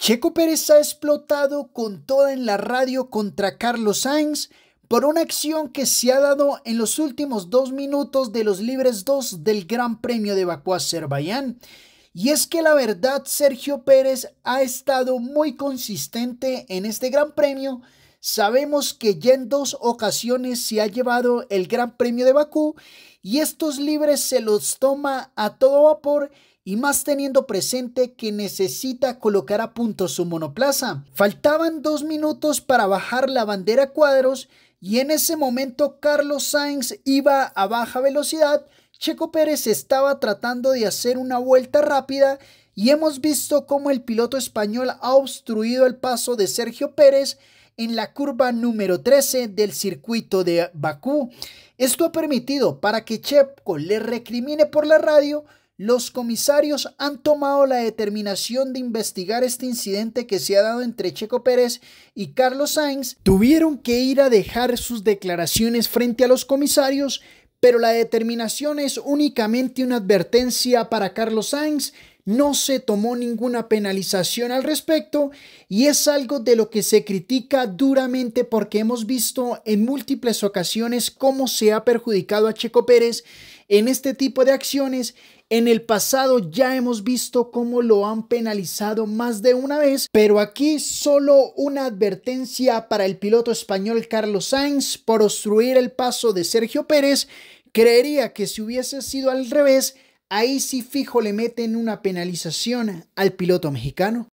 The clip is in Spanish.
Checo Pérez ha explotado con toda en la radio contra Carlos Sainz por una acción que se ha dado en los últimos dos minutos de los libres 2 del Gran Premio de Bakú, Azerbaiyán. Y es que la verdad, Sergio Pérez ha estado muy consistente en este Gran Premio, Sabemos que ya en dos ocasiones se ha llevado el Gran Premio de Bakú y estos libres se los toma a todo vapor y más teniendo presente que necesita colocar a punto su monoplaza. Faltaban dos minutos para bajar la bandera cuadros y en ese momento Carlos Sainz iba a baja velocidad, Checo Pérez estaba tratando de hacer una vuelta rápida y hemos visto cómo el piloto español ha obstruido el paso de Sergio Pérez en la curva número 13 del circuito de Bakú. Esto ha permitido para que Checo le recrimine por la radio. Los comisarios han tomado la determinación de investigar este incidente que se ha dado entre Checo Pérez y Carlos Sainz. Tuvieron que ir a dejar sus declaraciones frente a los comisarios, pero la determinación es únicamente una advertencia para Carlos Sainz no se tomó ninguna penalización al respecto y es algo de lo que se critica duramente porque hemos visto en múltiples ocasiones cómo se ha perjudicado a Checo Pérez en este tipo de acciones. En el pasado ya hemos visto cómo lo han penalizado más de una vez, pero aquí solo una advertencia para el piloto español Carlos Sainz por obstruir el paso de Sergio Pérez. Creería que si hubiese sido al revés, ahí sí fijo le meten una penalización al piloto mexicano